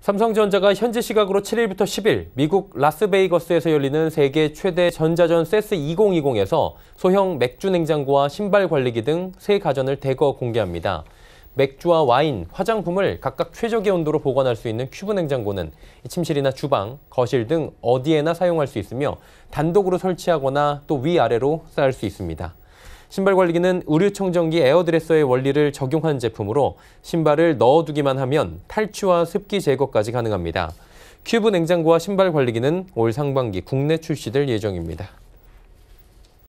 삼성전자가 현지 시각으로 7일부터 10일 미국 라스베이거스에서 열리는 세계 최대 전자전 세스 2020에서 소형 맥주 냉장고와 신발 관리기 등 세 가전을 대거 공개합니다. 맥주와 와인, 화장품을 각각 최적의 온도로 보관할 수 있는 큐브 냉장고는 침실이나 주방, 거실 등 어디에나 사용할 수 있으며 단독으로 설치하거나 또 위아래로 쌓을 수 있습니다. 신발 관리기는 의류청정기 에어드레서의 원리를 적용한 제품으로 신발을 넣어두기만 하면 탈취와 습기 제거까지 가능합니다. 큐브 냉장고와 신발 관리기는 올 상반기 국내 출시될 예정입니다.